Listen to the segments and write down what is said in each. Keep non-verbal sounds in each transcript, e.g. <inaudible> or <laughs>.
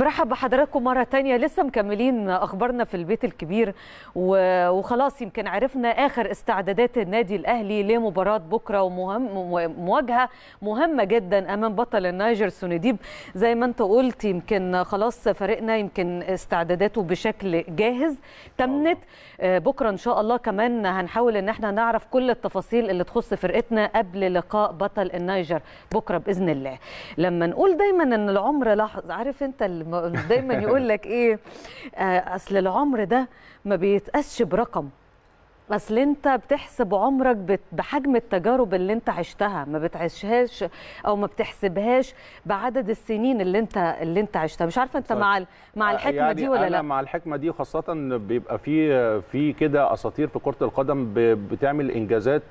برحب بحضراتكم مرة تانية لسه مكملين أخبارنا في البيت الكبير وخلاص يمكن عرفنا آخر استعدادات النادي الأهلي لمباراة بكرة ومواجهة مهمة جدا أمام بطل النيجر سونديب زي ما أنت قلت يمكن خلاص فريقنا يمكن استعداداته بشكل جاهز تمت آه، بكرة إن شاء الله كمان هنحاول إن احنا نعرف كل التفاصيل اللي تخص فرقتنا قبل لقاء بطل النيجر بكرة بإذن الله لما نقول دايما إن العمر لحظة عارف أنت دايما يقول لك ايه آه، اصل العمر ده ما بيتقاسش برقم اصل انت بتحسب عمرك بحجم التجارب اللي انت عشتها ما بتعيشهاش او ما بتحسبهاش بعدد السنين اللي انت اللي انت عشتها مش عارفه انت طيب. مع مع آه، الحكمه يعني دي ولا أنا لا مع الحكمه دي خاصه بيبقى في في كده اساطير في كره القدم بتعمل انجازات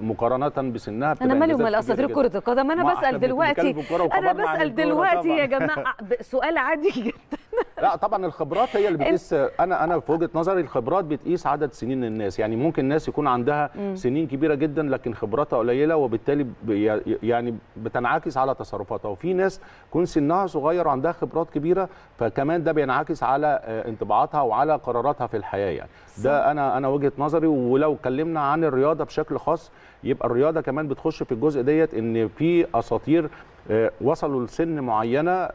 مقارنه بسنها انا مالي ومال اساطير كره القدم انا بسال دلوقتي انا بسال دلوقتي يا جماعه <laughs> سؤال عادي جدا لا طبعا الخبرات هي اللي بتقيس انا انا في وجهه نظري الخبرات بتقيس عدد سنين الناس يعني ممكن ناس يكون عندها سنين كبيره جدا لكن خبراتها قليله وبالتالي يعني بتنعكس على تصرفاتها وفي ناس يكون سنها صغير وعندها خبرات كبيره فكمان ده بينعكس على آه، انطباعاتها وعلى قراراتها في الحياه يعني ده انا انا وجهه نظري ولو اتكلمنا عن الرياضه بشكل خاص يبقى الرياضه كمان بتخش في الجزء ديت ان في اساطير آه، وصلوا لسن معينه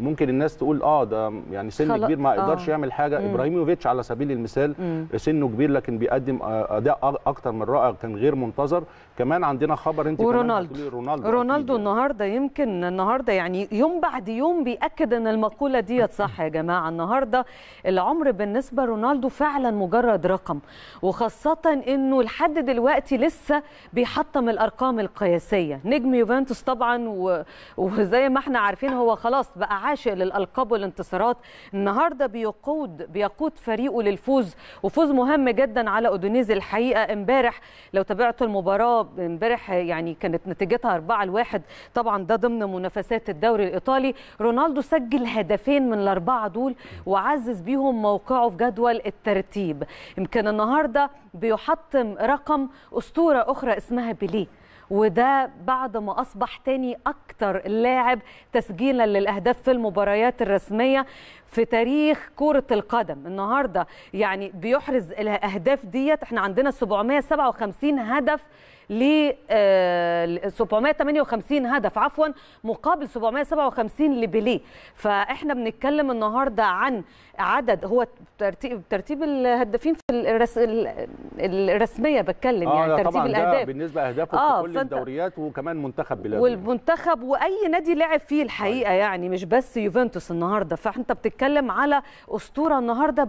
ممكن الناس تقول اه ده يعني يعني سن خلق. كبير ما يقدرش آه. يعمل حاجه ابراهيموفيتش على سبيل المثال مم. سنه كبير لكن بيقدم اداء اكتر من رائع كان غير منتظر كمان عندنا خبر انت ورونالدو رونالدو رونالدو يعني. النهارده يمكن النهارده يعني يوم بعد يوم بياكد ان المقوله ديت صح يا جماعه النهارده العمر بالنسبه لرونالدو فعلا مجرد رقم وخاصه انه لحد دلوقتي لسه بيحطم الارقام القياسيه نجم يوفنتوس طبعا وزي ما احنا عارفين هو خلاص بقى عاشق للالقاب والانتصارات النهارده بيقود بيقود فريقه للفوز وفوز مهم جدا على اودونيزي الحقيقه امبارح لو تابعتوا المباراه امبارح يعني كانت نتيجتها 4 لواحد طبعا ده ضمن منافسات الدوري الايطالي رونالدو سجل هدفين من الاربعه دول وعزز بيهم موقعه في جدول الترتيب يمكن النهارده بيحطم رقم اسطوره اخرى اسمها بيليه وده بعد ما أصبح تاني أكتر لاعب تسجيلا للأهداف في المباريات الرسمية في تاريخ كرة القدم النهاردة يعني بيحرز الأهداف ديت احنا عندنا 757 هدف ل 758 آه، هدف عفوا مقابل 757 لبيليه فاحنا بنتكلم النهارده عن عدد هو ترتيب ترتيب الهدافين في الرس الرسميه بتكلم آه يعني ترتيب الاهداف بالنسبه لاهدافه آه في كل الدوريات وكمان منتخب بلاد والمنتخب واي نادي لعب فيه الحقيقه آه. يعني مش بس يوفنتوس النهارده فانت بتتكلم على اسطوره النهارده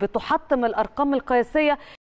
بتحطم الارقام القياسيه